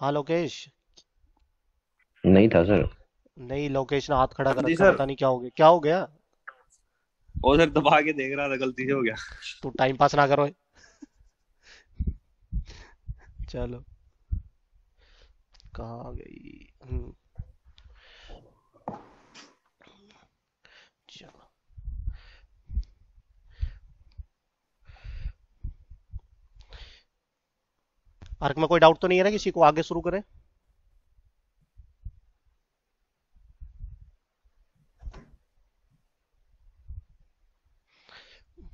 हाँ लोकेश नहीं था सर नहीं लोकेश ने हाथ खड़ा कर रखा पता नहीं क्या हो गया क्या हो गया वो सर दबा के देख रहा था गलती से हो गया तू टाइम पास ना करो चलो कहाँ गई हम्म। अर्क में कोई डाउट तो नहीं है ना किसी को आगे शुरू करें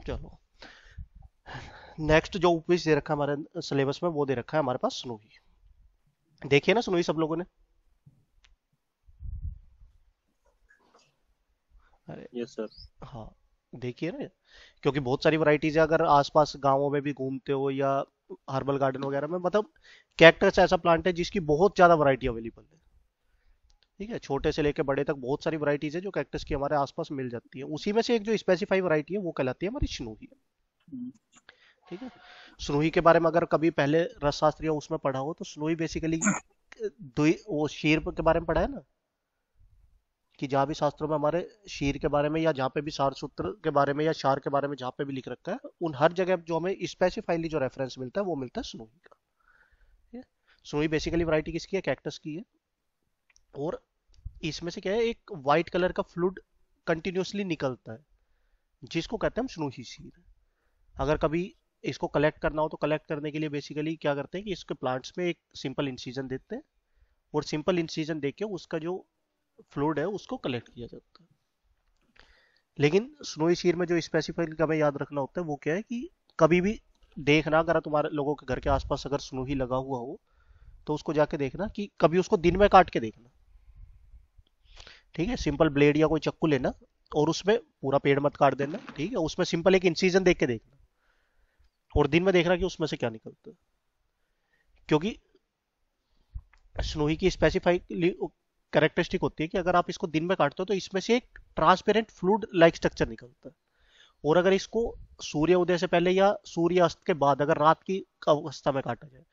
चलो नेक्स्ट जो उपविश दे रखा है हमारे सिलेबस में वो दे रखा है हमारे पास स्नोई देखिए ना सुनोही सब लोगों ने अरे यस सर हाँ देखिए ना क्योंकि बहुत सारी वराइटीज है अगर आसपास गांवों में भी घूमते हो या हर्बल गार्डन वगैरह में मतलब कैक्टस ऐसा प्लांट है जिसकी बहुत ज्यादा वरायटी अवेलेबल है ठीक है छोटे से लेकर बड़े तक बहुत सारी वरायटीज है जो कैक्टस की हमारे आसपास मिल जाती है उसी में से एक जो स्पेसिफाई वरायटी है वो कहलाती है हमारी स्नूही ठीक है स्नूही के बारे में अगर कभी पहले रसशास्त्री उसमें पढ़ा हो तो स्नूही बेसिकली वो शेर के बारे में पढ़ा है ना कि जहाँ भी शास्त्रों में हमारे शीर के बारे में या जहाँ पे भी सार सूत्र के बारे में या शार के बारे में जहाँ पे भी लिख रखा है उन हर जगह जो हमें स्पेसिफाइली जो रेफरेंस मिलता है वो मिलता है स्नोई का yeah? स्नोई बेसिकली वराइटी किसकी है कैक्टस की है और इसमें से क्या है एक वाइट कलर का फ्लूड कंटिन्यूसली निकलता है जिसको कहते हैं हम स्नोही शीर अगर कभी इसको कलेक्ट करना हो तो कलेक्ट करने के लिए बेसिकली क्या करते हैं कि इसके प्लांट्स में एक सिंपल इंसीजन देते हैं और सिंपल इंसीजन देके उसका जो फ्लूड है उसको कलेक्ट किया जाता है लेकिन स्नोई शीर में जो स्पेसिफिक हमें याद रखना होता है वो क्या है कि कभी भी देखना अगर तुम्हारे लोगों के घर के आसपास अगर स्नो ही लगा हुआ हो तो उसको जाके देखना कि कभी उसको दिन में काट के देखना ठीक है सिंपल ब्लेड या कोई चक्कू लेना और उसमें पूरा पेड़ मत काट देना ठीक है उसमें सिंपल एक इंसीजन देख के देखना और दिन में देखना कि उसमें से क्या निकलता है क्योंकि स्नोही की स्पेसिफाइकली करेक्टरिस्टिक होती है कि अगर आप इसको दिन में काटते हो तो इसमें से एक ट्रांसपेरेंट फ्लूड लाइक स्ट्रक्चर निकलता है और अगर इसको सूर्य उदय से पहले या सूर्य अस्त के बाद अगर रात की अवस्था में काटा जाए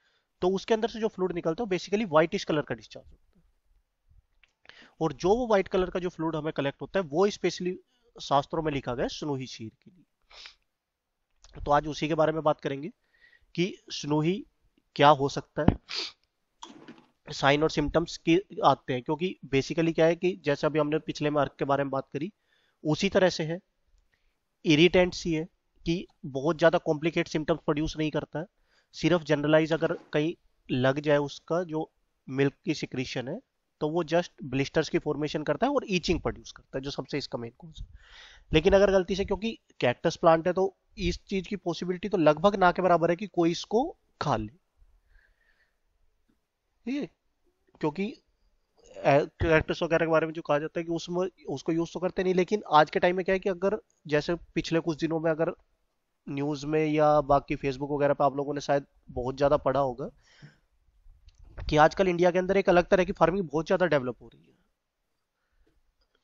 तो उसके अंदर से जो फ्लूड निकलता है बेसिकली व्हाइटिश कलर का डिस्चार्ज होता है और जो वो व्हाइट कलर का जो फ्लूड हमें कलेक्ट होता है वो स्पेशली शास्त्रों में लिखा गया स्नोही शीर के लिए तो आज उसी के बारे में बात करेंगे कि स्नोही क्या हो सकता है साइन और सिम्टम्स के आते हैं क्योंकि बेसिकली क्या है कि जैसे अभी हमने पिछले मार्क के बारे में बात करी उसी तरह से है इरिटेंट सी है कि बहुत ज़्यादा कॉम्प्लिकेट सिम्टम्स प्रोड्यूस नहीं करता है सिर्फ जनरलाइज अगर कहीं लग जाए उसका जो मिल्क की सिक्रीशन है तो वो जस्ट ब्लिस्टर्स की फॉर्मेशन करता है और ईचिंग प्रोड्यूस करता है जो सबसे इसका मेन कॉज है लेकिन अगर गलती से क्योंकि कैक्टस प्लांट है तो इस चीज की पॉसिबिलिटी तो लगभग ना के बराबर है कि कोई इसको खा ले ठीक है क्योंकि करेक्टर्स वगैरह के बारे में जो कहा जाता है कि उसमें उसको यूज़ तो करते नहीं लेकिन आज के टाइम में क्या है कि अगर जैसे पिछले कुछ दिनों में अगर न्यूज़ में या बाकी फेसबुक वगैरह पे आप लोगों ने शायद बहुत ज़्यादा पढ़ा होगा कि आजकल इंडिया के अंदर एक अलग तरह की फार्मिंग बहुत ज़्यादा डेवलप हो रही है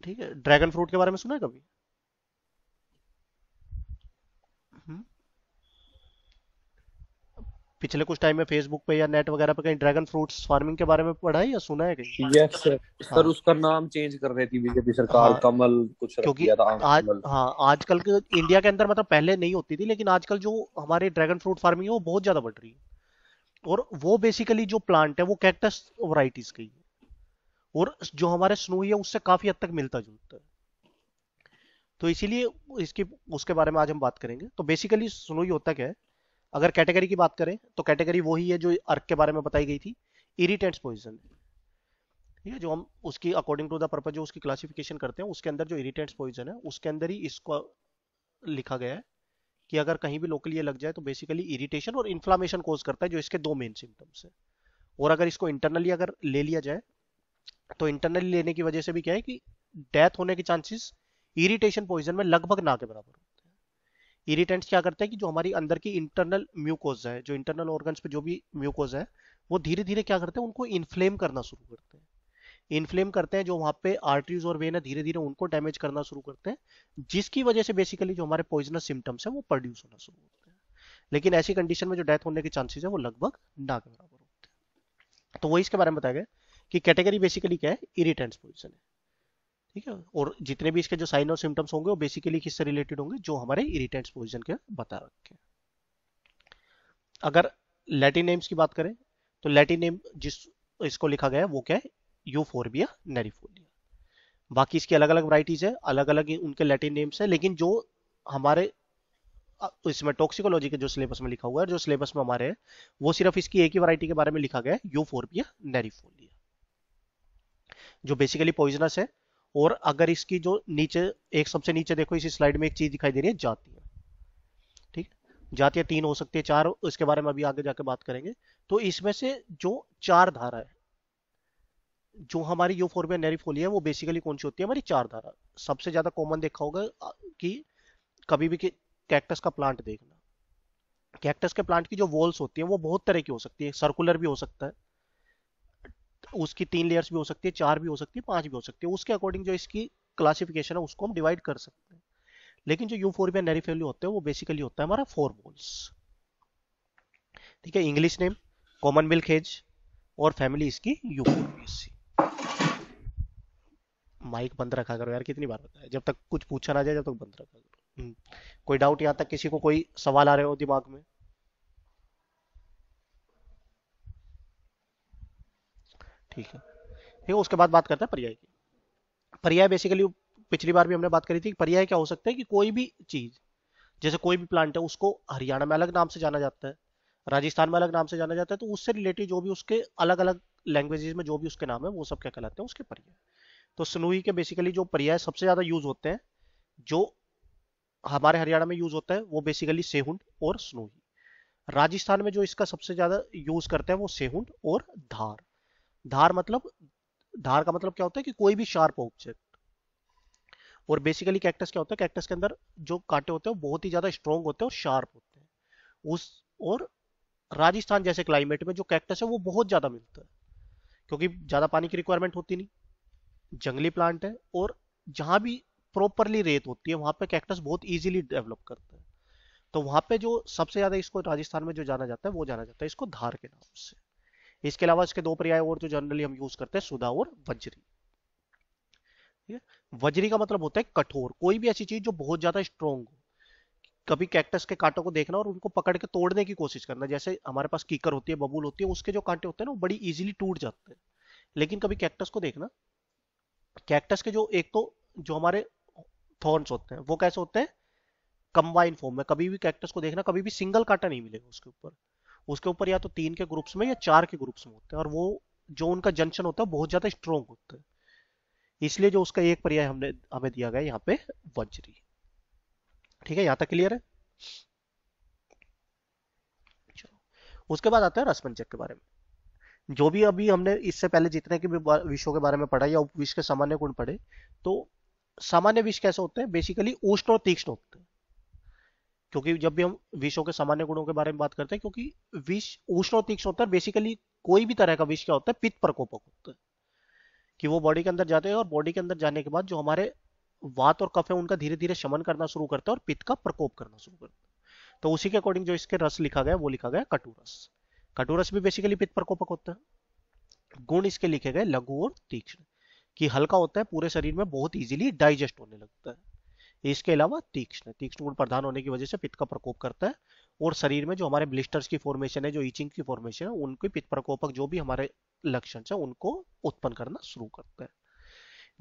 ठीक है ड्रैगन फ्रूट के बारे में सुना है कभी पिछले कुछ टाइम में फेसबुक पे या नेट वगैरह पे कहीं ड्रैगन फ्रूट्स फार्मिंग के बारे में पढ़ा है या सुना है कहीं यस सर सर उसका नाम चेंज कर रही थी बीजेपी सरकार हाँ, कमल कुछ क्योंकि आज हाँ, हाँ आजकल के इंडिया के अंदर मतलब पहले नहीं होती थी लेकिन आजकल जो हमारे ड्रैगन फ्रूट फार्मिंग है वो बहुत ज्यादा बढ़ रही है और वो बेसिकली जो प्लांट है वो कैक्टस वराइटीज की है और जो हमारे स्नोही है उससे काफी हद तक मिलता जुलता है तो इसीलिए इसकी उसके बारे में आज हम बात करेंगे तो बेसिकली स्नोही होता क्या है अगर कैटेगरी की बात करें तो कैटेगरी वही है जो अर्क के बारे में बताई गई थी इरिटेंट्स पोजिशन ठीक है जो हम उसकी अकॉर्डिंग टू द पर्पज जो उसकी क्लासिफिकेशन करते हैं उसके अंदर जो इरिटेंट्स पॉइजन है उसके अंदर ही इसको लिखा गया है कि अगर कहीं भी लोकली ये लग जाए तो बेसिकली इरिटेशन और इन्फ्लामेशन कोज करता है जो इसके दो मेन सिम्टम्स है और अगर इसको इंटरनली अगर ले लिया जाए तो इंटरनली लेने की वजह से भी क्या है कि डेथ होने के चांसेस इरिटेशन पॉइजन में लगभग ना के बराबर इरिटेंट्स क्या करते हैं कि जो हमारी अंदर की इंटरनल म्यूकोज है जो इंटरनल ऑर्गन पे जो भी म्यूकोज है वो धीरे धीरे क्या करते हैं उनको इन्फ्लेम करना शुरू करते हैं इन्फ्लेम करते हैं जो वहाँ पे आर्टरीज और वेन है धीरे धीरे उनको डैमेज करना शुरू करते हैं जिसकी वजह से बेसिकली जो हमारे पॉइजनस सिम्टम्स है वो प्रोड्यूस होना शुरू होते हैं लेकिन ऐसी कंडीशन में जो डेथ होने के चांसेस है वो लगभग ना के बराबर होते हैं तो वही इसके बारे में बताया गया कि कैटेगरी बेसिकली क्या है इरिटेंट्स पॉइजन है ठीक है और जितने भी इसके जो साइन और सिम्टम्स होंगे वो बेसिकली किससे रिलेटेड होंगे जो हमारे इरिटेंट्स पोजिशन के बता रखे अगर लैटिन नेम्स की बात करें तो लैटिन नेम जिस इसको लिखा गया है वो क्या है यूफोरबिया नेरिफोलिया बाकी इसकी अलग अलग वराइटीज है अलग अलग उनके लैटिन नेम्स है लेकिन जो हमारे इसमें टॉक्सिकोलॉजी के जो सिलेबस में लिखा हुआ है जो सिलेबस में हमारे है वो सिर्फ इसकी एक ही वराइटी के बारे में लिखा गया है यूफोरबिया नेरिफोलिया जो बेसिकली पॉइजनस है और अगर इसकी जो नीचे एक सबसे नीचे देखो इसी स्लाइड में एक चीज दिखाई दे रही है जातियां ठीक जातियां तीन हो सकती है चार इसके बारे में अभी आगे जाके बात करेंगे तो इसमें से जो चार धारा है जो हमारी यूफोरबिया नेरिफोली है वो बेसिकली कौन सी होती है हमारी चार धारा सबसे ज्यादा कॉमन देखा होगा कि कभी भी कैक्टस का प्लांट देखना कैक्टस के प्लांट की जो वॉल्स होती है वो बहुत तरह की हो सकती है सर्कुलर भी हो सकता है उसकी तीन लेयर्स भी हो सकती है चार भी हो सकती है पांच भी हो सकती है उसके अकॉर्डिंग जो इसकी क्लासिफिकेशन है उसको हम डिवाइड कर सकते हैं लेकिन जो यूफोरबिया नेरिफेल्यू होते हैं वो बेसिकली होता है हमारा फोर बोल्स ठीक है English name common milk hedge और फैमिली इसकी यूफोरबियसी माइक बंद रखा करो यार कितनी बार बताया जब तक कुछ पूछा ना जाए जब तक बंद रखा करो हम्म, कोई डाउट यहाँ तक किसी को कोई सवाल आ रहे हो दिमाग में ठीक है ठीक है उसके बाद बात करते हैं पर्याय की पर्याय बेसिकली पिछली बार भी हमने बात करी थी पर्याय क्या हो सकता है कि कोई भी चीज जैसे कोई भी प्लांट है उसको हरियाणा में अलग नाम से जाना जाता है राजस्थान में अलग नाम से जाना जाता है तो उससे रिलेटेड जो भी उसके अलग अलग लैंग्वेजेज में जो भी उसके नाम है वो सब क्या कहलाते हैं उसके पर्याय तो स्नूही के बेसिकली जो पर्याय सबसे ज्यादा यूज होते हैं जो हमारे हरियाणा में यूज होता है वो बेसिकली सेहुंड और स्नूही राजस्थान में जो इसका सबसे ज्यादा यूज करते हैं वो सेहुंड और धार धार मतलब धार का मतलब क्या होता है कि कोई भी शार्प ऑब्जेक्ट और बेसिकली कैक्टस क्या होता है कैक्टस के अंदर जो कांटे होते हैं बहुत ही ज्यादा स्ट्रॉन्ग होते हैं और शार्प होते हैं उस और राजस्थान जैसे क्लाइमेट में जो कैक्टस है वो बहुत ज्यादा मिलता है क्योंकि ज्यादा पानी की रिक्वायरमेंट होती नहीं जंगली प्लांट है और जहां भी प्रॉपरली रेत होती है वहां पे कैक्टस बहुत इजीली डेवलप करता है तो वहां पे जो सबसे ज्यादा इसको राजस्थान में जो जाना जाता है वो जाना जाता है इसको धार के नाम से इसके अलावा इसके दो पर्याय और जो जनरली हम यूज करते हैं सुधा और वज्री ठीक है वज्री का मतलब होता है कठोर कोई भी ऐसी चीज जो बहुत ज्यादा स्ट्रोंग हो कभी कैक्टस के कांटों को देखना और उनको पकड़ के तोड़ने की कोशिश करना जैसे हमारे पास कीकर होती है बबूल होती है उसके जो कांटे होते हैं ना वो बड़ी इजीली टूट जाते हैं लेकिन कभी कैक्टस को देखना कैक्टस के जो एक तो जो हमारे थॉर्न्स होते हैं वो कैसे होते हैं कंबाइन फॉर्म में कभी भी कैक्टस को देखना कभी भी सिंगल कांटा नहीं मिलेगा उसके ऊपर उसके ऊपर या तो तीन के ग्रुप्स में या चार के ग्रुप्स में होते हैं और वो जो उनका जंक्शन होता है बहुत ज्यादा स्ट्रोंग होता है इसलिए जो उसका एक पर्याय हमने हमें दिया गया यहाँ पे वज्री ठीक है यहाँ तक क्लियर है उसके बाद आता है रसमंजक के बारे में जो भी अभी हमने इससे पहले जितने के भी विषयों के बारे में पढ़ा या विश्व के सामान्य गुण पढ़े तो सामान्य विष कैसे होते हैं बेसिकली उष्ण और तीक्ष्ण होते हैं क्योंकि जब भी हम विषों के सामान्य गुणों के बारे में बात करते हैं क्योंकि विष उष्ण और तीक्ष्ण होता है बेसिकली कोई भी तरह का विष क्या होता है पित्त प्रकोपक होता है कि वो बॉडी के अंदर जाते हैं और बॉडी के अंदर जाने के बाद जो हमारे वात और कफ है उनका धीरे धीरे शमन करना शुरू करता है और पित्त का प्रकोप करना शुरू करता है तो उसी के अकॉर्डिंग जो इसके रस लिखा गया वो लिखा गया कटुरस कटुरस भी बेसिकली पित्त प्रकोपक होता है गुण इसके लिखे गए लघु और तीक्ष्ण कि हल्का होता है पूरे शरीर में बहुत इजीली डाइजेस्ट होने लगता है इसके अलावा तीक्ष्ण तीक्ष्ण गुण प्रधान होने की वजह से पित्त का प्रकोप करता है और शरीर में जो हमारे ब्लिस्टर्स की फॉर्मेशन है जो इचिंग की फॉर्मेशन है उनके पित्त प्रकोपक जो भी हमारे लक्षण है उनको उत्पन्न करना शुरू करता है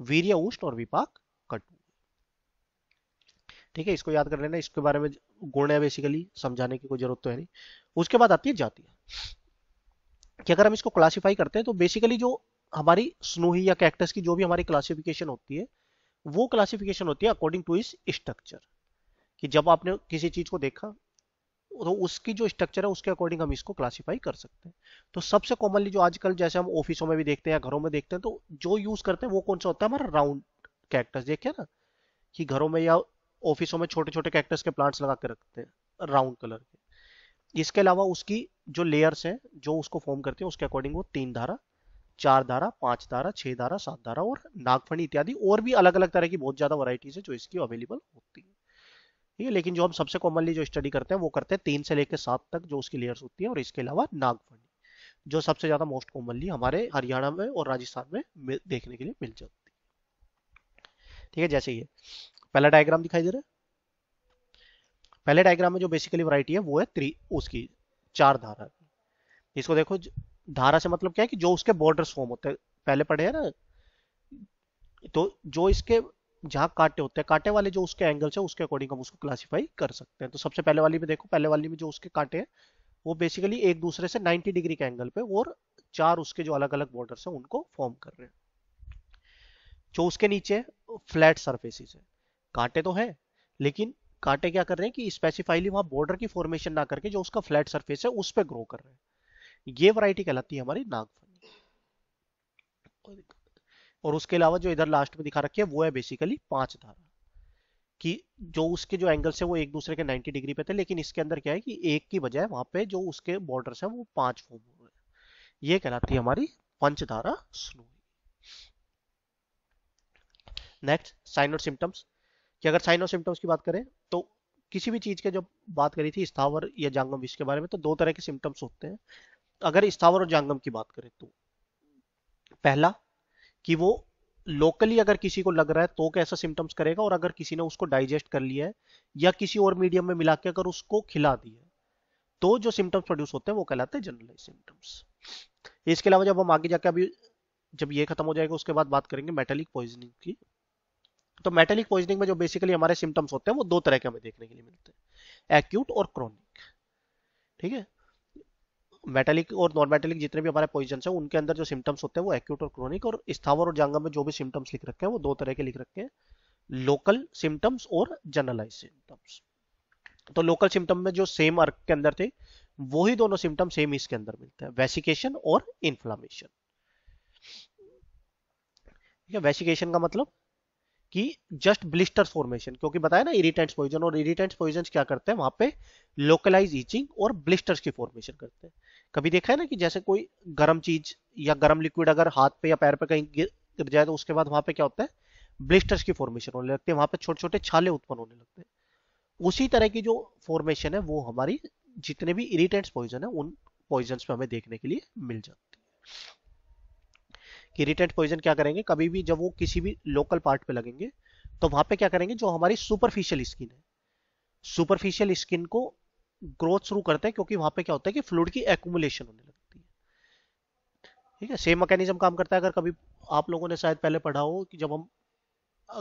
वीर्य उष्ण और विपाक कटु ठीक है इसको याद कर लेना इसके बारे में गुण है बेसिकली समझाने की कोई जरूरत तो है नहीं उसके बाद आती है जाति कि अगर हम इसको क्लासिफाई करते हैं तो बेसिकली जो हमारी स्नोही या कैक्टस की जो भी हमारी क्लासिफिकेशन होती है वो क्लासिफिकेशन होती है अकॉर्डिंग टू इस स्ट्रक्चर कि जब आपने किसी चीज को देखा तो उसकी जो स्ट्रक्चर है उसके अकॉर्डिंग हम इसको क्लासिफाई कर सकते हैं तो सबसे कॉमनली जो आजकल जैसे हम ऑफिसों में भी देखते हैं या घरों में देखते हैं तो जो यूज करते हैं वो कौन सा होता है हमारा राउंड कैक्टस देखिए ना कि घरों में या ऑफिसों में छोटे छोटे कैक्टस के प्लांट्स लगा के रखते हैं राउंड कलर के इसके अलावा उसकी जो लेयर्स हैं जो उसको फॉर्म करती है उसके अकॉर्डिंग वो तीन धारा चार धारा पांच धारा छह धारा सात धारा और नागफणी इत्यादि और भी अलग अलग तरह की बहुत ज्यादा वराइटीज है जो इसकी अवेलेबल होती है ठीक है लेकिन जो हम सबसे कॉमनली जो स्टडी करते हैं वो करते हैं तीन से लेकर सात तक जो उसकी लेयर्स होती है और इसके अलावा नागफणी जो सबसे ज्यादा मोस्ट कॉमनली हमारे हरियाणा में और राजस्थान में देखने के लिए मिल जाती है ठीक है जैसे ये पहला डायग्राम दिखाई दे रहा है पहले डायग्राम में जो बेसिकली वरायटी है वो है त्री उसकी चार धारा इसको देखो धारा से मतलब क्या है कि जो उसके बॉर्डर्स फॉर्म होते हैं पहले पढ़े हैं ना तो जो इसके जहां काटे होते हैं कांटे वाले जो उसके एंगल है उसके अकॉर्डिंग हम उसको क्लासीफाई कर सकते हैं तो सबसे पहले वाली में देखो पहले वाली में जो उसके कांटे हैं वो बेसिकली एक दूसरे से 90 डिग्री के एंगल पे और चार उसके जो अलग अलग बॉर्डर है उनको फॉर्म कर रहे हैं जो उसके नीचे फ्लैट सर्फेसिस है कांटे तो है लेकिन कांटे क्या कर रहे हैं कि स्पेसिफाइली वहां बॉर्डर की फॉर्मेशन ना करके जो उसका फ्लैट सर्फेस है उस पर ग्रो कर रहे हैं ये वैरायटी कहलाती है हमारी नागफनी और उसके अलावा जो इधर लास्ट में दिखा रखी है वो है बेसिकली पांच धारा कि जो उसके जो एंगल्स है वो एक दूसरे के 90 डिग्री पे थे लेकिन इसके अंदर क्या है कि एक की बजाय वहां पे जो उसके बॉर्डर्स है वो पांच फॉर्म हो गए ये कहलाती है हमारी पंचधारा स्नो नेक्स्ट साइन और सिम्टम्स कि अगर साइन और सिम्टम्स की बात करें तो किसी भी चीज के जब बात करी थी स्थावर या जांगम विष के बारे में तो दो तरह के सिम्टम्स होते हैं अगर स्थावर और जंगम की बात करें तो पहला कि वो लोकली अगर किसी को लग रहा है तो कैसा सिम्टम्स करेगा और अगर किसी ने उसको डाइजेस्ट कर लिया है या किसी और मीडियम में मिला के अगर उसको खिला दिया तो जो सिम्टम्स प्रोड्यूस होते हैं वो कहलाते हैं जनरलाइज सिम्टम्स इसके अलावा जब हम आगे जाके अभी जब ये खत्म हो जाएगा उसके बाद बात करेंगे मेटेलिक पॉइजनिंग की तो मेटेलिक पॉइजनिंग में जो बेसिकली हमारे सिम्टम्स होते हैं वो दो तरह के हमें देखने के लिए मिलते हैं एक्यूट और क्रॉनिक ठीक है मेटेलिक और नॉन मेटेलिक जितने भी हमारे पॉइजन है उनके अंदर जो सिम्टम्स होते हैं वो एक्यूट और क्रोनिक और स्थावर और जंगम में जो भी सिम्टम्स लिख रखे हैं वो दो तरह के लिख रखे हैं लोकल सिम्टम्स और जनरलाइज सिम्टम्स तो लोकल सिम्टम में जो सेम अर्क के अंदर थे वही दोनों सिम्टम सेम इसके अंदर मिलते हैं वेसिकेशन और इन्फ्लामेशन ठीक है वेसिकेशन का मतलब कि जस्ट ब्लिस्टर फॉर्मेशन क्योंकि बताया ना इरिटेंट्स पॉइजन और इरिटेंट्स पॉइजन क्या करते हैं वहां पे लोकलाइज इचिंग और ब्लिस्टर्स की फॉर्मेशन करते हैं कभी देखा है ना कि जैसे कोई गर्म चीज या गर्म लिक्विड अगर हाथ पे या पैर पे कहीं गिर गिर जाए तो उसके बाद वहां पे क्या होता है ब्लिस्टर्स की फॉर्मेशन होने लगती है वहां पे छोटे छोटे छाले उत्पन्न होने लगते हैं उसी तरह की जो फॉर्मेशन है वो हमारी जितने भी इरिटेंट्स पॉइजन है उन पॉइजन पे हमें देखने के लिए मिल जाती है कि रिटेंट पॉइजन क्या करेंगे कभी भी जब वो किसी भी लोकल पार्ट पे लगेंगे तो वहां पे क्या करेंगे जो हमारी सुपरफिशियल स्किन है सुपरफिशियल स्किन को ग्रोथ शुरू करते हैं क्योंकि वहां पे क्या होता है कि फ्लूड की एक्यूमुलेशन होने लगती है ठीक है सेम मैकेनिज्म काम करता है अगर कभी आप लोगों ने शायद पहले पढ़ा हो कि जब हम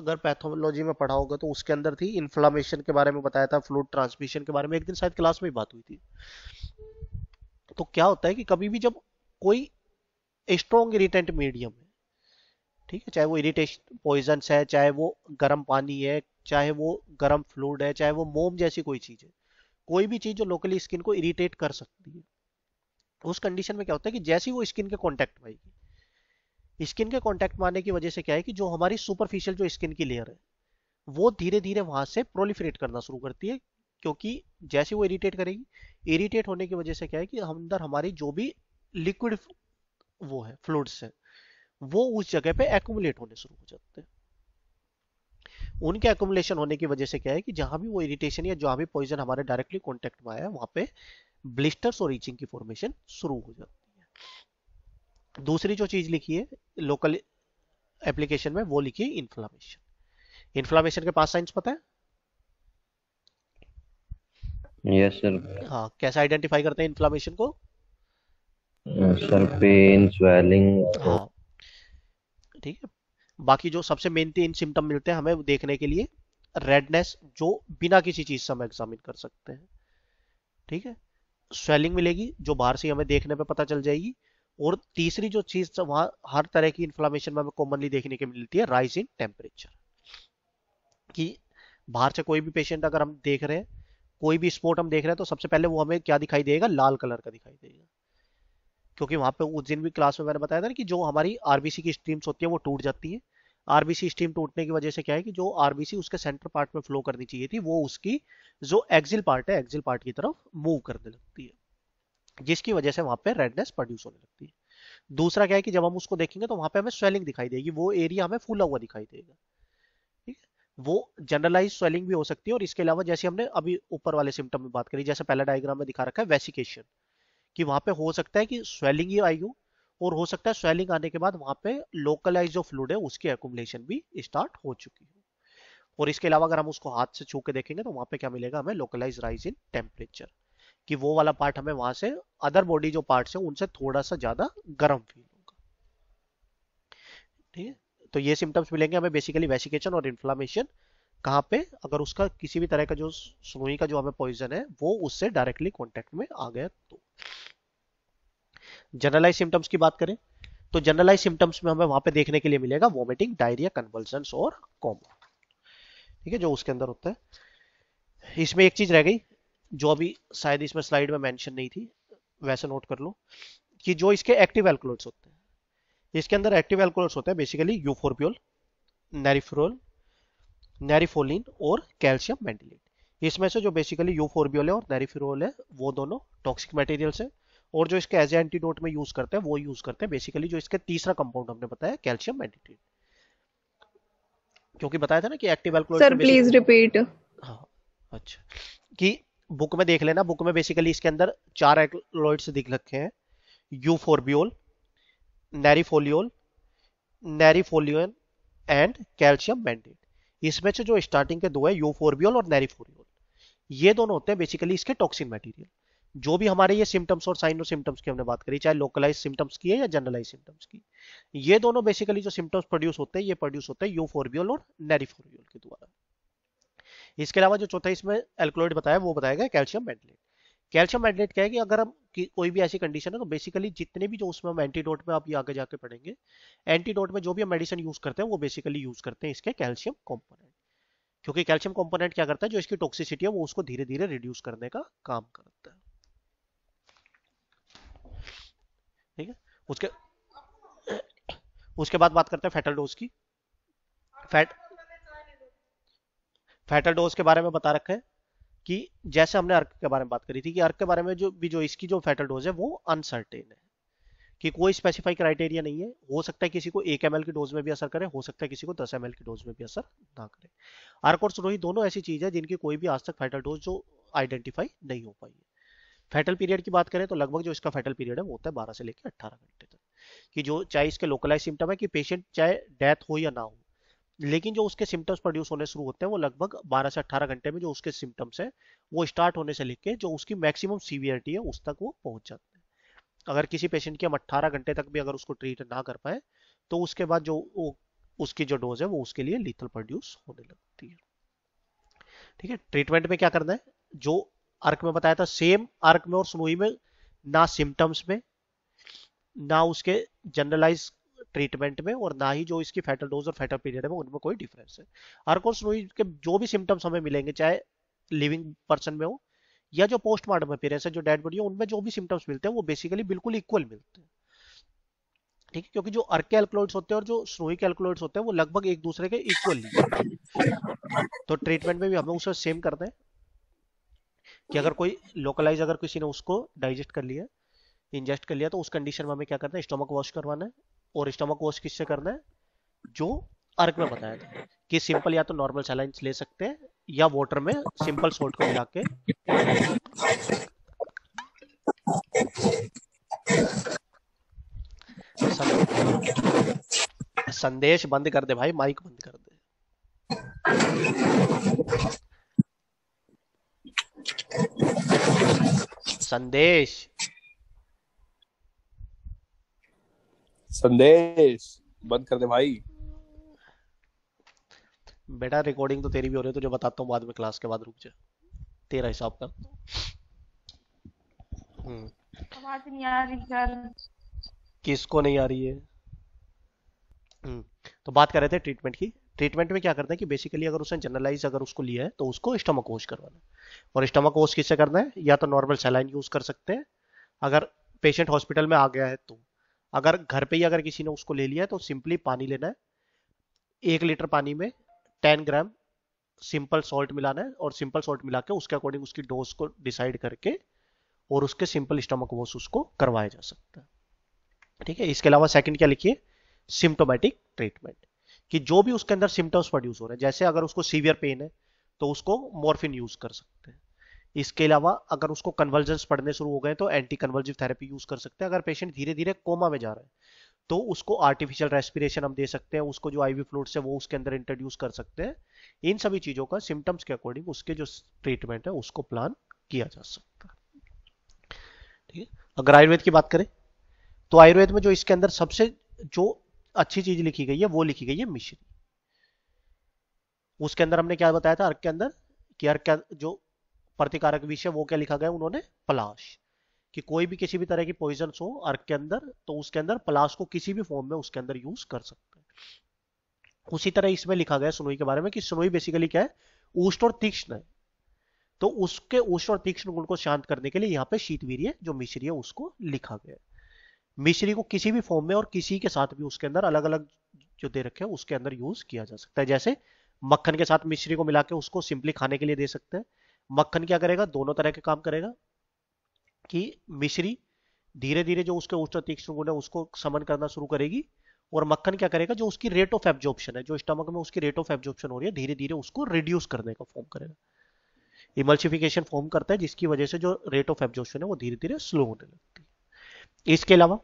अगर पैथोलॉजी में पढ़ा होगा तो उसके अंदर थी इन्फ्लामेशन के बारे में बताया था फ्लूड ट्रांसमिशन के बारे में एक दिन शायद क्लास में ही बात हुई थी तो क्या होता है कि कभी भी जब कोई स्ट्रॉन्ग इरीटेंट मीडियम है ठीक है चाहे वो इरिटेशन पॉइजन है चाहे वो गर्म पानी है चाहे वो गर्म फ्लूड है चाहे वो मोम जैसी कोई चीज़ है कोई भी चीज़ जो लोकली स्किन को इरिटेट कर सकती है उस कंडीशन में क्या होता है कि जैसी वो स्किन के कॉन्टेक्ट में आएगी स्किन के कॉन्टेक्ट में आने की वजह से क्या है कि जो हमारी सुपरफिशियल जो स्किन की लेयर है वो धीरे धीरे वहां से प्रोलिफरेट करना शुरू करती है क्योंकि जैसे वो इरिटेट करेगी इरिटेट होने की वजह से क्या है कि अंदर हमारी जो भी लिक्विड वो है फ्लूड्स है वो उस जगह पे एकट होने शुरू हो जाते हैं उनके एकुमुलेशन होने की वजह से क्या है कि जहां भी वो इरिटेशन या जहां भी पॉइजन हमारे डायरेक्टली कॉन्टेक्ट में आया वहां पे ब्लिस्टर्स और रीचिंग की फॉर्मेशन शुरू हो जाती है दूसरी जो चीज लिखी है लोकल एप्लीकेशन में वो लिखी है इन्फ्लामेशन इन्फ्लामेशन के पास साइंस पता है यस सर हाँ कैसे आइडेंटिफाई करते हैं इन्फ्लामेशन को सर पेन स्वेलिंग हाँ ठीक है बाकी जो सबसे मेन तीन सिम्टम मिलते हैं हमें देखने के लिए रेडनेस जो बिना किसी चीज से हम एग्जामिन कर सकते हैं ठीक है स्वेलिंग मिलेगी जो बाहर से हमें देखने पे पता चल जाएगी और तीसरी जो चीज वहां हर तरह की इन्फ्लामेशन में कॉमनली देखने के मिलती है राइज इन टेम्परेचर कि बाहर से कोई भी पेशेंट अगर हम देख रहे हैं कोई भी स्पोर्ट हम देख रहे हैं तो सबसे पहले वो हमें क्या दिखाई देगा लाल कलर का दिखाई देगा क्योंकि वहां पे उस दिन भी क्लास में मैंने बताया था ना कि जो हमारी आरबीसी की स्ट्रीम्स होती है वो टूट जाती है आरबीसी स्ट्रीम टूटने की वजह से क्या है कि जो आरबीसी उसके सेंटर पार्ट में फ्लो करनी चाहिए थी वो उसकी जो एक्सिल पार्ट है एक्सिल पार्ट की तरफ मूव करने लगती है जिसकी वजह से वहां पे रेडनेस प्रोड्यूस होने लगती है दूसरा क्या है कि जब हम उसको देखेंगे तो वहां पे हमें स्वेलिंग दिखाई देगी वो एरिया हमें फूला हुआ दिखाई देगा ठीक है वो जनरलाइज स्वेलिंग भी हो सकती है और इसके अलावा जैसे हमने अभी ऊपर वाले सिम्टम में बात करी जैसे पहला डायग्राम में दिखा रखा है वेसिकेशन कि वहां पे हो सकता है कि स्वेलिंग ही आई हो और हो सकता है स्वेलिंग आने के बाद वहां पे लोकलाइज जो फ्लूड है उसकी एकुमलेशन भी स्टार्ट हो चुकी है और इसके अलावा अगर हम उसको हाथ से छू के देखेंगे तो वहां पे क्या मिलेगा हमें लोकलाइज राइज इन टेम्परेचर कि वो वाला पार्ट हमें वहां से अदर बॉडी जो पार्ट है उनसे थोड़ा सा ज्यादा गर्म फील होगा ठीक है तो ये सिम्टम्स मिलेंगे हमें बेसिकली वेसिकेशन और इन्फ्लामेशन कहाँ पे अगर उसका किसी भी तरह का जो सुनोई का जो हमें पॉइजन है वो उससे डायरेक्टली कॉन्टेक्ट में आ गया तो जनरलाइज सिम्टम्स की बात करें तो जनरलाइज सिम्टम्स में हमें वहां पे देखने के लिए मिलेगा वॉमिटिंग डायरिया कन्वल्सन और कॉमो ठीक है जो उसके अंदर होता है इसमें एक चीज रह गई जो अभी शायद इसमें स्लाइड में मैंशन नहीं थी वैसे नोट कर लो कि जो इसके एक्टिव एल्कोलोड्स होते हैं इसके अंदर एक्टिव एल्कोलोड्स होते हैं बेसिकली यूफोरप्योल नेरिफ्रोल नेरिफोलिन और कैल्शियम मेंडिलेट इसमें से जो बेसिकली यूफोरबियोल है और नेरिफ्रोल है वो दोनों टॉक्सिक मटेरियल्स हैं और जो इसके एज एंटीडोट में यूज करते हैं वो यूज करते हैं बेसिकली जो इसके तीसरा कंपाउंड हमने बताया कैल्शियम मैंडेटेट क्योंकि बताया था ना कि active alkaloid sir please repeat अच्छा कि बुक में देख लेना बुक में बेसिकली इसके अंदर चार एल्कलॉइड्स दिख रखे हैं euphorbiol nerifoliol neriifolin and calcium malate इसमें से जो स्टार्टिंग के दो है यूफोर्बियोल और नैरिफोलियोल ये दोनों होते हैं बेसिकली इसके टॉक्सिन मटेरियल जो भी हमारे ये सिम्टम्स और साइन और सिम्टम्स की हमने बात करी चाहे लोकलाइज सिम्टम्स की है या जनरलाइज सिम्टम्स की ये दोनों बेसिकली जो सिम्टम्स प्रोड्यूस होते हैं ये प्रोड्यूस होते हैं यूफोरबियल और नेरिफोरबियल के द्वारा इसके अलावा जो चौथा इसमें एल्कोलॉइड बताया वो बताएगा कैल्शियम मेडलेट कैल्शियम मेडलेट क्या है कि अगर हम कोई भी ऐसी कंडीशन है तो बेसिकली जितने भी जो उसमें हम एंटीडोट में आप ये आगे जाके पढ़ेंगे एंटीडोट में जो भी हम मेडिसिन यूज करते हैं वो बेसिकली यूज करते हैं इसके कैल्शियम कॉम्पोनेंट क्योंकि कैल्शियम कॉम्पोनेंट क्या करता है जो इसकी टॉक्सिसिटी है वो उसको धीरे धीरे रिड्यूस करने का काम करता है ठीक है उसके उसके बाद बात करते हैं फैटल डोज की फैट फैटल डोज के बारे में बता रखा है कि जैसे हमने अर्क के बारे में बात करी थी कि अर्क के बारे में जो भी जो इसकी जो फैटल डोज है वो अनसर्टेन है कि कोई स्पेसिफाई क्राइटेरिया नहीं है हो सकता है किसी को एक एम की डोज में भी असर करे हो सकता है किसी को दस एम की डोज में भी असर ना करे अर्क और सुरोही दोनों ऐसी चीज है जिनकी कोई भी आज तक फैटल डोज जो आइडेंटिफाई नहीं हो पाई है फेटल पीरियड की बात करें तो लगभग जो इसका फेटल पीरियड है वो होता है बारह से लेकर अट्ठारह घंटे तक कि जो चाहे इसके लोकलाइज सिम्टम है कि पेशेंट चाहे डेथ हो या ना हो लेकिन जो उसके सिम्टम्स प्रोड्यूस होने शुरू होते हैं वो लगभग 12 से 18 घंटे में जो उसके सिम्टम्स हैं वो स्टार्ट होने से लेकर जो उसकी मैक्सिमम सीवियरिटी है उस तक वो पहुंच जाते हैं अगर किसी पेशेंट की हम 18 घंटे तक भी अगर उसको ट्रीट ना कर पाए तो उसके बाद जो उसकी जो डोज है वो उसके लिए लीथल प्रोड्यूस होने लगती है ठीक है ट्रीटमेंट में क्या करना है जो अर्क में बताया था सेम अर्क में और स्नोई में ना सिम्टम्स में ना उसके जनरलाइज ट्रीटमेंट में और ना ही जो इसकी फैटल डोज और फैटल पीरियड है उनमें कोई डिफरेंस है अर्क और समूही के जो भी सिम्टम्स हमें मिलेंगे चाहे लिविंग पर्सन में हो या जो पोस्टमार्टम अपीयरेंस है जो डेड बॉडी है उनमें जो भी सिम्टम्स मिलते हैं वो बेसिकली बिल्कुल इक्वल मिलते हैं ठीक है क्योंकि जो अर्क के होते हैं और जो स्नोई के होते हैं वो लगभग एक दूसरे के इक्वल तो ट्रीटमेंट में भी हम लोग उसे सेम करते हैं कि अगर कोई लोकलाइज अगर किसी ने उसको डाइजेस्ट कर लिया इंजेस्ट कर लिया तो उस कंडीशन में हमें क्या करना है स्टोमक वॉश करवाना है और स्टोमक वॉश किससे करना है जो अर्क में बताया था कि सिंपल या तो नॉर्मल सैलाइंस ले सकते हैं या वाटर में सिंपल सोल्ट को मिला के संदेश बंद कर दे भाई माइक बंद संदेश संदेश बंद कर दे भाई बेटा रिकॉर्डिंग तो तेरी भी हो रही है तुझे बताता हूँ बाद में क्लास के बाद रुक जा तेरा हिसाब कर हम्म। आवाज नहीं आ रही सर किसको नहीं आ रही है हम्म। तो बात कर रहे थे ट्रीटमेंट की ट्रीटमेंट में क्या करना है कि बेसिकली अगर उसने जनरलाइज अगर उसको लिया है तो उसको स्टमक वॉश करवाना है और स्टमक वॉश किससे करना है या तो नॉर्मल सेलाइन यूज कर सकते हैं अगर पेशेंट हॉस्पिटल में आ गया है तो अगर घर पे ही अगर किसी ने उसको ले लिया है तो सिंपली पानी लेना है एक लीटर पानी में टेन ग्राम सिंपल सॉल्ट मिलाना है और सिंपल सॉल्ट मिला के उसके अकॉर्डिंग उसकी डोज को डिसाइड करके और उसके सिंपल स्टमक वॉश उसको करवाया जा सकता है ठीक है इसके अलावा सेकंड क्या लिखिए सिम्टोमेटिक ट्रीटमेंट कि जो भी उसके अंदर सिम्टम्स प्रोड्यूस हो रहे हैं जैसे अगर उसको सीवियर पेन है तो उसको मॉर्फिन यूज कर सकते हैं इसके अलावा अगर उसको कन्वर्जन पड़ने शुरू हो गए तो एंटी कन्वर्जिव थेरेपी यूज कर सकते हैं अगर पेशेंट धीरे धीरे कोमा में जा रहा है तो उसको आर्टिफिशियल रेस्पिरेशन हम दे सकते हैं उसको जो आईवी फ्लूड है वो उसके अंदर इंट्रोड्यूस कर सकते हैं इन सभी चीजों का सिम्टम्स के अकॉर्डिंग उसके जो ट्रीटमेंट है उसको प्लान किया जा सकता है ठीक है अगर आयुर्वेद की बात करें तो आयुर्वेद में जो इसके अंदर सबसे जो अच्छी चीज लिखी गई है वो लिखी गई है मिश्री उसके अंदर हमने क्या बताया था अर्क के अंदर कि अर्क का जो प्रतिकारक विषय वो क्या लिखा गया उन्होंने पलाश कि कोई भी किसी भी तरह की पॉइजन हो अर्क के अंदर तो उसके अंदर पलाश को किसी भी फॉर्म में उसके अंदर यूज कर सकते हैं उसी तरह इसमें लिखा गया सुनोई के बारे में कि सुनोई बेसिकली क्या है उष्ण और तीक्ष्ण है तो उसके उष्ण और तीक्ष्ण गुण को शांत करने के लिए यहाँ पे शीतवीर्य जो मिश्री है उसको लिखा गया है मिश्री को किसी भी फॉर्म में और किसी के साथ भी उसके अंदर अलग अलग जो दे रखे हैं उसके अंदर यूज किया जा सकता है जैसे मक्खन के साथ मिश्री को मिला के उसको सिंपली खाने के लिए दे सकते हैं मक्खन क्या करेगा दोनों तरह के काम करेगा कि मिश्री धीरे धीरे जो उसके उच्च तीक्ष्ण गुण है उसको समन करना शुरू करेगी और मक्खन क्या करेगा जो उसकी रेट ऑफ एब्जॉर्प्शन है जो स्टमक में उसकी रेट ऑफ एब्जॉर्प्शन हो रही है धीरे धीरे उसको रिड्यूस करने का फॉर्म करेगा इमल्सिफिकेशन फॉर्म करता है जिसकी वजह से जो रेट ऑफ एब्जॉर्प्शन है वो धीरे धीरे स्लो होने लगती है इसके अलावा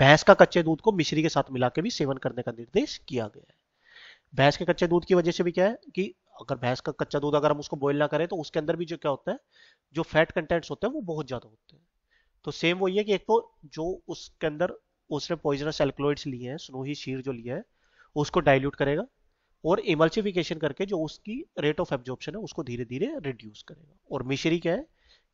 भैंस का कच्चे दूध को मिश्री के साथ मिला के भी सेवन करने का निर्देश किया गया है भैंस के कच्चे दूध की वजह से भी क्या है कि अगर भैंस का कच्चा दूध अगर हम उसको बॉइल ना करें तो उसके अंदर भी जो क्या होता है जो फैट कंटेंट्स होते हैं वो बहुत ज्यादा होते हैं तो सेम वही है कि एक तो जो उसके अंदर उसने पॉइजनस एल्कोलॉइड्स लिए हैं स्नोही शीर जो लिया है उसको डायल्यूट करेगा और इमल्सिफिकेशन करके जो उसकी रेट ऑफ एब्जॉर्प्शन है उसको धीरे धीरे रिड्यूस करेगा और मिश्री क्या है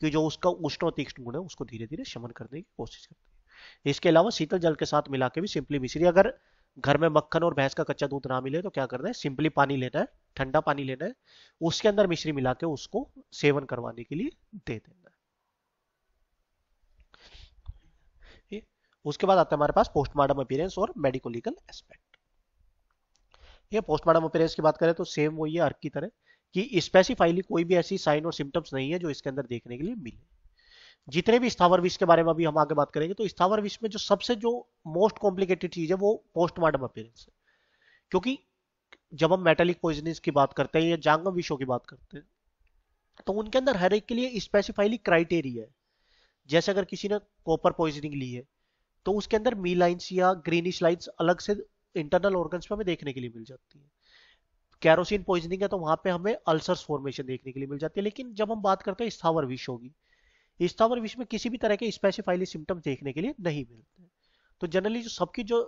कि जो उसका उष्ण और तीक्ष्ण गुण है उसको धीरे धीरे शमन करने की कोशिश करती है इसके अलावा शीतल जल के साथ मिला के भी सिंपली मिश्री अगर घर में मक्खन और भैंस का कच्चा दूध ना मिले तो क्या करना है सिंपली पानी लेना है ठंडा पानी लेना है उसके अंदर मिश्री मिला के उसको सेवन करवाने के लिए दे देना है उसके बाद आता है हमारे पास पोस्टमार्टम अपीयरेंस और मेडिको एस्पेक्ट ये पोस्टमार्टम अपीयरेंस की बात करें तो सेम वही है अर्क की तरह कि स्पेसिफाइली कोई भी ऐसी साइन और सिम्टम्स नहीं है जो इसके अंदर देखने के लिए मिले जितने भी स्थावर विष के बारे में अभी हम आगे बात करेंगे तो स्थावर विष में जो सबसे जो मोस्ट कॉम्प्लिकेटेड चीज है वो पोस्टमार्टम अपेयरेंस है क्योंकि जब हम मेटेलिक पॉइजनिंग की बात करते हैं या जांगम विषों की बात करते हैं तो उनके अंदर हर एक के लिए स्पेसिफाइली क्राइटेरिया है जैसे अगर किसी ने कॉपर पॉइजनिंग ली है तो उसके अंदर मी लाइन्स या ग्रीनिश लाइन्स अलग से इंटरनल ऑर्गन्स में हमें देखने के लिए मिल जाती है कैरोसिन पॉइजनिंग है तो वहां पे हमें अल्सर्स फॉर्मेशन देखने के लिए मिल जाती है लेकिन जब हम बात करते हैं स्थावर विष होगी स्थावर विष में किसी भी तरह के स्पेसिफाइली सिम्टम्स देखने के लिए नहीं मिलते तो जनरली जो सबकी जो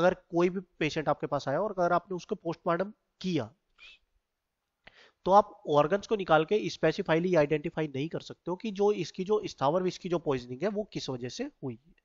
अगर कोई भी पेशेंट आपके पास आया और अगर आपने उसको पोस्टमार्टम किया तो आप ऑर्गन्स को निकाल के स्पेसिफाइली आइडेंटिफाई नहीं कर सकते हो कि जो इसकी जो स्थावर विष की जो पॉइजनिंग है वो किस वजह से हुई है